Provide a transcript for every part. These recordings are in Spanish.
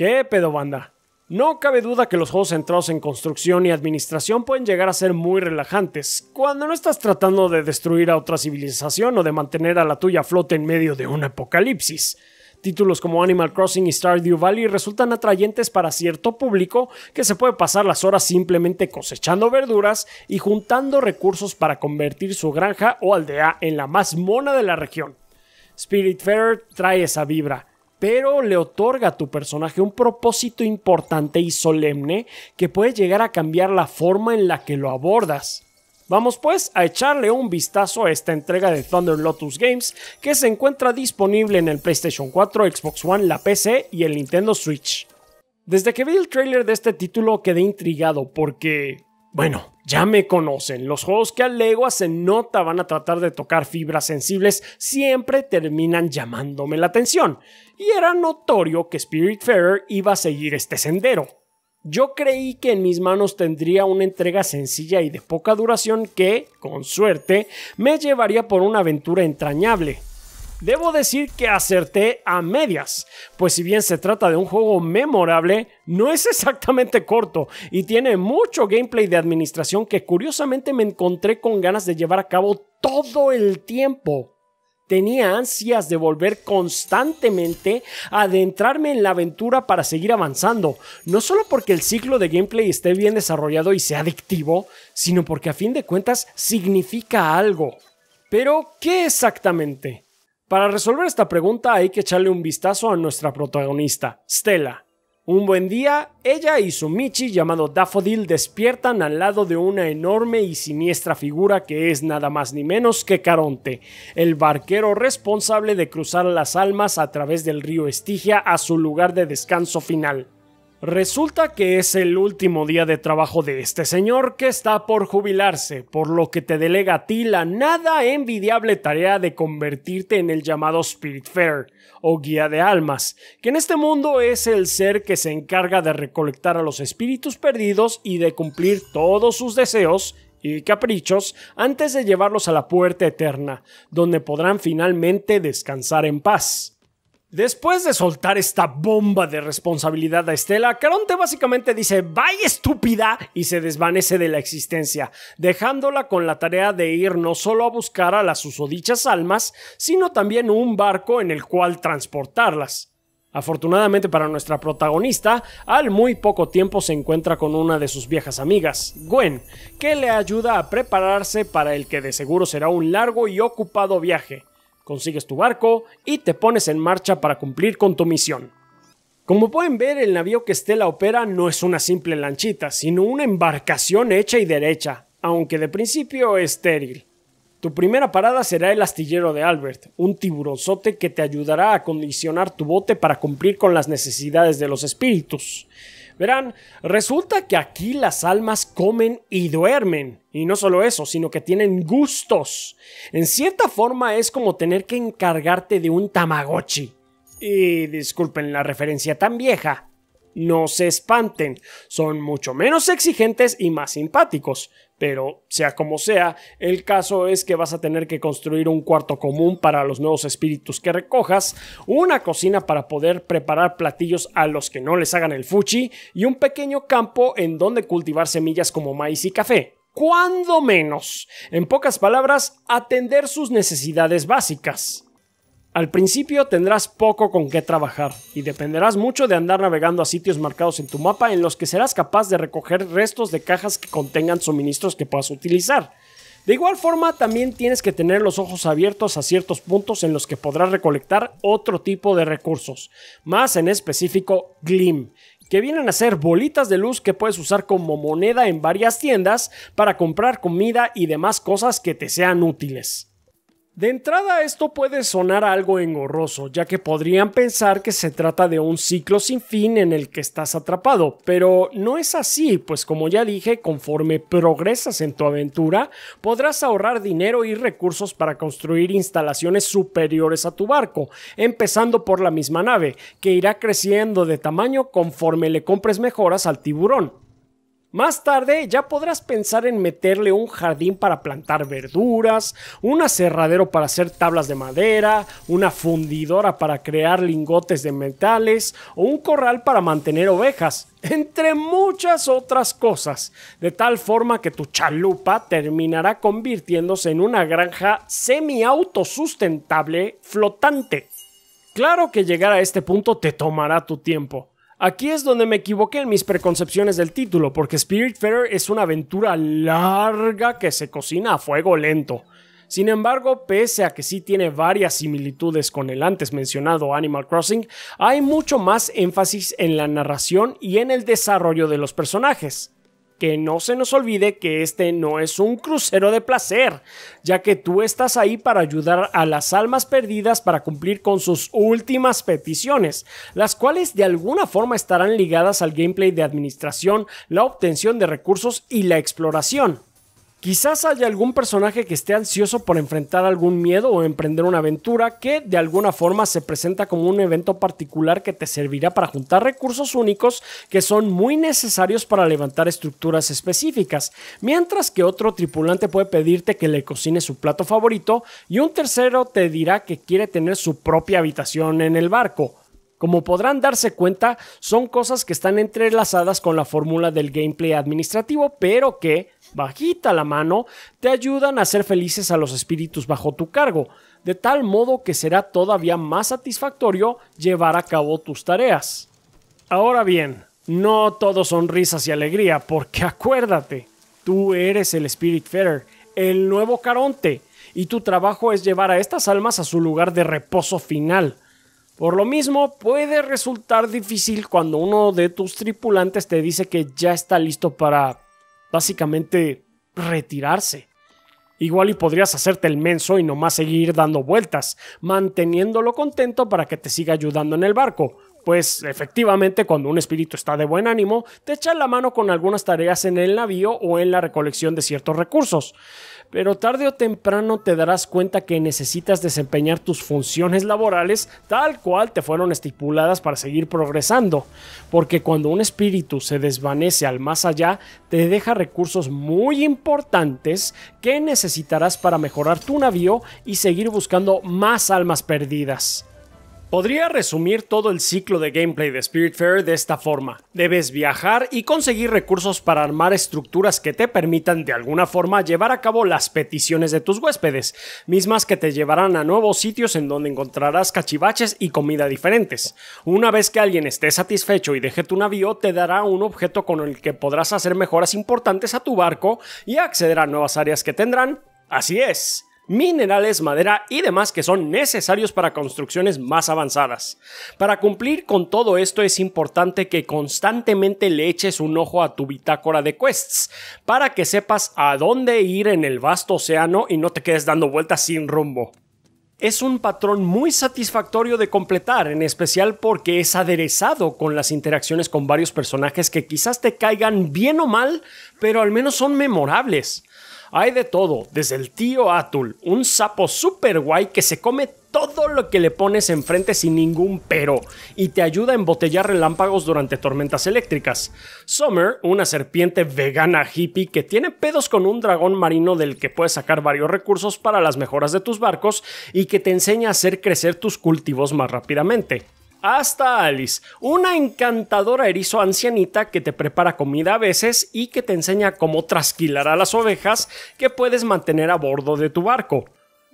¿Qué pedo, banda? No cabe duda que los juegos centrados en construcción y administración pueden llegar a ser muy relajantes, cuando no estás tratando de destruir a otra civilización o de mantener a la tuya flota flote en medio de un apocalipsis. Títulos como Animal Crossing y Stardew Valley resultan atrayentes para cierto público que se puede pasar las horas simplemente cosechando verduras y juntando recursos para convertir su granja o aldea en la más mona de la región. Spirit Fair trae esa vibra, pero le otorga a tu personaje un propósito importante y solemne que puede llegar a cambiar la forma en la que lo abordas. Vamos pues a echarle un vistazo a esta entrega de Thunder Lotus Games que se encuentra disponible en el PlayStation 4, Xbox One, la PC y el Nintendo Switch. Desde que vi el trailer de este título quedé intrigado porque... Bueno, ya me conocen, los juegos que a legua se nota van a tratar de tocar fibras sensibles siempre terminan llamándome la atención y era notorio que Spiritfarer iba a seguir este sendero. Yo creí que en mis manos tendría una entrega sencilla y de poca duración que, con suerte, me llevaría por una aventura entrañable. Debo decir que acerté a medias, pues si bien se trata de un juego memorable, no es exactamente corto y tiene mucho gameplay de administración que curiosamente me encontré con ganas de llevar a cabo todo el tiempo. Tenía ansias de volver constantemente a adentrarme en la aventura para seguir avanzando, no solo porque el ciclo de gameplay esté bien desarrollado y sea adictivo, sino porque a fin de cuentas significa algo. Pero, ¿qué exactamente? Para resolver esta pregunta hay que echarle un vistazo a nuestra protagonista, Stella, un buen día, ella y su Michi llamado Daffodil despiertan al lado de una enorme y siniestra figura que es nada más ni menos que Caronte, el barquero responsable de cruzar las almas a través del río Estigia a su lugar de descanso final. Resulta que es el último día de trabajo de este señor que está por jubilarse, por lo que te delega a ti la nada envidiable tarea de convertirte en el llamado Spirit Fair, o guía de almas, que en este mundo es el ser que se encarga de recolectar a los espíritus perdidos y de cumplir todos sus deseos y caprichos antes de llevarlos a la puerta eterna, donde podrán finalmente descansar en paz. Después de soltar esta bomba de responsabilidad a Estela, Caronte básicamente dice ¡Vaya estúpida! y se desvanece de la existencia, dejándola con la tarea de ir no solo a buscar a las susodichas almas, sino también un barco en el cual transportarlas. Afortunadamente para nuestra protagonista, al muy poco tiempo se encuentra con una de sus viejas amigas, Gwen, que le ayuda a prepararse para el que de seguro será un largo y ocupado viaje consigues tu barco y te pones en marcha para cumplir con tu misión. Como pueden ver, el navío que Estela opera no es una simple lanchita, sino una embarcación hecha y derecha, aunque de principio estéril. Tu primera parada será el astillero de Albert, un tiburonzote que te ayudará a condicionar tu bote para cumplir con las necesidades de los espíritus. Verán, resulta que aquí las almas comen y duermen. Y no solo eso, sino que tienen gustos. En cierta forma es como tener que encargarte de un tamagotchi. Y disculpen la referencia tan vieja, no se espanten, son mucho menos exigentes y más simpáticos. Pero, sea como sea, el caso es que vas a tener que construir un cuarto común para los nuevos espíritus que recojas, una cocina para poder preparar platillos a los que no les hagan el fuchi y un pequeño campo en donde cultivar semillas como maíz y café. Cuando menos. En pocas palabras, atender sus necesidades básicas. Al principio tendrás poco con qué trabajar y dependerás mucho de andar navegando a sitios marcados en tu mapa en los que serás capaz de recoger restos de cajas que contengan suministros que puedas utilizar. De igual forma, también tienes que tener los ojos abiertos a ciertos puntos en los que podrás recolectar otro tipo de recursos, más en específico Glim, que vienen a ser bolitas de luz que puedes usar como moneda en varias tiendas para comprar comida y demás cosas que te sean útiles. De entrada esto puede sonar algo engorroso, ya que podrían pensar que se trata de un ciclo sin fin en el que estás atrapado, pero no es así, pues como ya dije, conforme progresas en tu aventura, podrás ahorrar dinero y recursos para construir instalaciones superiores a tu barco, empezando por la misma nave, que irá creciendo de tamaño conforme le compres mejoras al tiburón. Más tarde ya podrás pensar en meterle un jardín para plantar verduras, un aserradero para hacer tablas de madera, una fundidora para crear lingotes de metales o un corral para mantener ovejas, entre muchas otras cosas, de tal forma que tu chalupa terminará convirtiéndose en una granja semiautosustentable flotante. Claro que llegar a este punto te tomará tu tiempo, Aquí es donde me equivoqué en mis preconcepciones del título, porque Spirit Spiritfarer es una aventura larga que se cocina a fuego lento. Sin embargo, pese a que sí tiene varias similitudes con el antes mencionado Animal Crossing, hay mucho más énfasis en la narración y en el desarrollo de los personajes que no se nos olvide que este no es un crucero de placer, ya que tú estás ahí para ayudar a las almas perdidas para cumplir con sus últimas peticiones, las cuales de alguna forma estarán ligadas al gameplay de administración, la obtención de recursos y la exploración. Quizás haya algún personaje que esté ansioso por enfrentar algún miedo o emprender una aventura que de alguna forma se presenta como un evento particular que te servirá para juntar recursos únicos que son muy necesarios para levantar estructuras específicas, mientras que otro tripulante puede pedirte que le cocine su plato favorito y un tercero te dirá que quiere tener su propia habitación en el barco. Como podrán darse cuenta, son cosas que están entrelazadas con la fórmula del gameplay administrativo, pero que, bajita la mano, te ayudan a hacer felices a los espíritus bajo tu cargo, de tal modo que será todavía más satisfactorio llevar a cabo tus tareas. Ahora bien, no todo son risas y alegría, porque acuérdate, tú eres el Spirit Fetter, el nuevo Caronte, y tu trabajo es llevar a estas almas a su lugar de reposo final por lo mismo, puede resultar difícil cuando uno de tus tripulantes te dice que ya está listo para básicamente retirarse. Igual y podrías hacerte el menso y nomás seguir dando vueltas, manteniéndolo contento para que te siga ayudando en el barco. Pues efectivamente, cuando un espíritu está de buen ánimo, te echa la mano con algunas tareas en el navío o en la recolección de ciertos recursos pero tarde o temprano te darás cuenta que necesitas desempeñar tus funciones laborales tal cual te fueron estipuladas para seguir progresando, porque cuando un espíritu se desvanece al más allá, te deja recursos muy importantes que necesitarás para mejorar tu navío y seguir buscando más almas perdidas. Podría resumir todo el ciclo de gameplay de Fair de esta forma. Debes viajar y conseguir recursos para armar estructuras que te permitan de alguna forma llevar a cabo las peticiones de tus huéspedes, mismas que te llevarán a nuevos sitios en donde encontrarás cachivaches y comida diferentes. Una vez que alguien esté satisfecho y deje tu navío, te dará un objeto con el que podrás hacer mejoras importantes a tu barco y acceder a nuevas áreas que tendrán. Así es minerales, madera y demás que son necesarios para construcciones más avanzadas. Para cumplir con todo esto es importante que constantemente le eches un ojo a tu bitácora de quests, para que sepas a dónde ir en el vasto océano y no te quedes dando vueltas sin rumbo es un patrón muy satisfactorio de completar, en especial porque es aderezado con las interacciones con varios personajes que quizás te caigan bien o mal, pero al menos son memorables. Hay de todo, desde el tío Atul, un sapo super guay que se come todo lo que le pones enfrente sin ningún pero y te ayuda a embotellar relámpagos durante tormentas eléctricas. Summer, una serpiente vegana hippie que tiene pedos con un dragón marino del que puedes sacar varios recursos para las mejoras de tus barcos y que te enseña a hacer crecer tus cultivos más rápidamente hasta Alice, una encantadora erizo ancianita que te prepara comida a veces y que te enseña cómo trasquilar a las ovejas que puedes mantener a bordo de tu barco.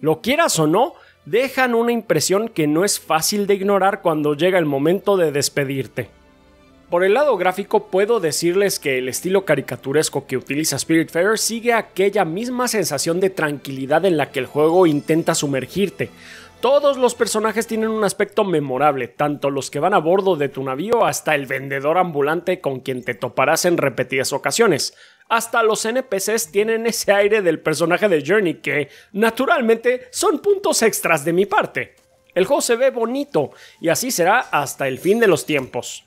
Lo quieras o no, dejan una impresión que no es fácil de ignorar cuando llega el momento de despedirte. Por el lado gráfico puedo decirles que el estilo caricaturesco que utiliza Spiritfarer sigue aquella misma sensación de tranquilidad en la que el juego intenta sumergirte, todos los personajes tienen un aspecto memorable, tanto los que van a bordo de tu navío hasta el vendedor ambulante con quien te toparás en repetidas ocasiones. Hasta los NPCs tienen ese aire del personaje de Journey que, naturalmente, son puntos extras de mi parte. El juego se ve bonito y así será hasta el fin de los tiempos.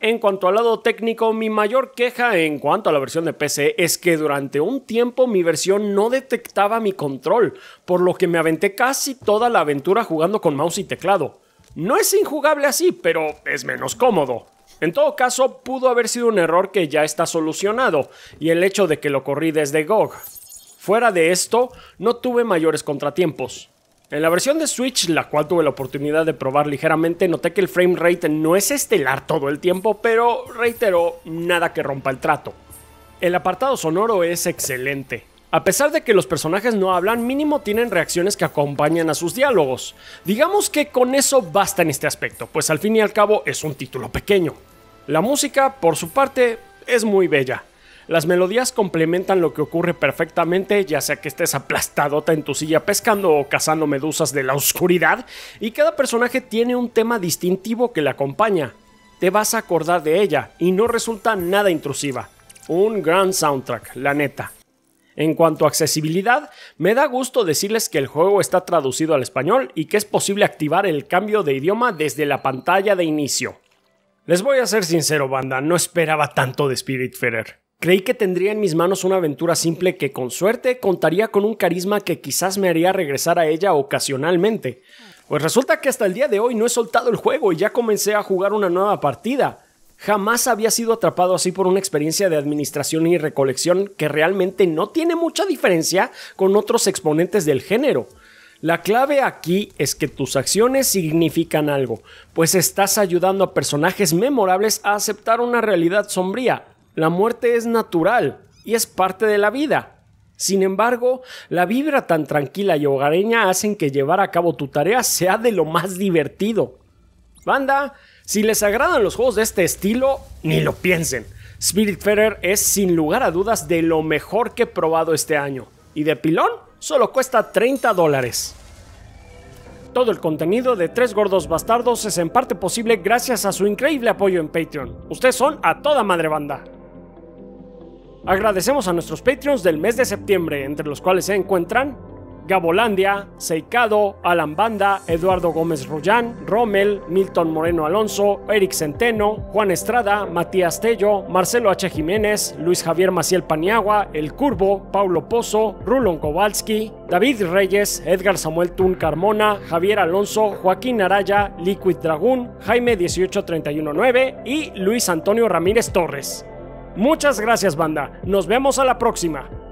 En cuanto al lado técnico, mi mayor queja en cuanto a la versión de PC es que durante un tiempo mi versión no detectaba mi control, por lo que me aventé casi toda la aventura jugando con mouse y teclado. No es injugable así, pero es menos cómodo. En todo caso, pudo haber sido un error que ya está solucionado, y el hecho de que lo corrí desde GOG. Fuera de esto, no tuve mayores contratiempos. En la versión de Switch, la cual tuve la oportunidad de probar ligeramente, noté que el frame rate no es estelar todo el tiempo, pero reitero, nada que rompa el trato. El apartado sonoro es excelente. A pesar de que los personajes no hablan, mínimo tienen reacciones que acompañan a sus diálogos. Digamos que con eso basta en este aspecto, pues al fin y al cabo es un título pequeño. La música, por su parte, es muy bella. Las melodías complementan lo que ocurre perfectamente, ya sea que estés aplastadota en tu silla pescando o cazando medusas de la oscuridad, y cada personaje tiene un tema distintivo que la acompaña. Te vas a acordar de ella y no resulta nada intrusiva. Un gran soundtrack, la neta. En cuanto a accesibilidad, me da gusto decirles que el juego está traducido al español y que es posible activar el cambio de idioma desde la pantalla de inicio. Les voy a ser sincero, banda, no esperaba tanto de Spiritfarer. Creí que tendría en mis manos una aventura simple que con suerte contaría con un carisma que quizás me haría regresar a ella ocasionalmente. Pues resulta que hasta el día de hoy no he soltado el juego y ya comencé a jugar una nueva partida. Jamás había sido atrapado así por una experiencia de administración y recolección que realmente no tiene mucha diferencia con otros exponentes del género. La clave aquí es que tus acciones significan algo, pues estás ayudando a personajes memorables a aceptar una realidad sombría, la muerte es natural y es parte de la vida. Sin embargo, la vibra tan tranquila y hogareña hacen que llevar a cabo tu tarea sea de lo más divertido. Banda, si les agradan los juegos de este estilo, ni lo piensen. Spiritfarer es sin lugar a dudas de lo mejor que he probado este año. Y de pilón, solo cuesta 30 dólares. Todo el contenido de Tres Gordos Bastardos es en parte posible gracias a su increíble apoyo en Patreon. Ustedes son a toda madre banda. Agradecemos a nuestros Patreons del mes de septiembre, entre los cuales se encuentran Gabolandia, Seikado, Alan Banda, Eduardo Gómez Rullán, Rommel, Milton Moreno Alonso, Eric Centeno, Juan Estrada, Matías Tello, Marcelo H. Jiménez, Luis Javier Maciel Paniagua, El Curvo, Paulo Pozo, Rulon Kowalski, David Reyes, Edgar Samuel Tun Carmona, Javier Alonso, Joaquín Araya, Liquid Dragón, Jaime 18319 y Luis Antonio Ramírez Torres. Muchas gracias, banda. Nos vemos a la próxima.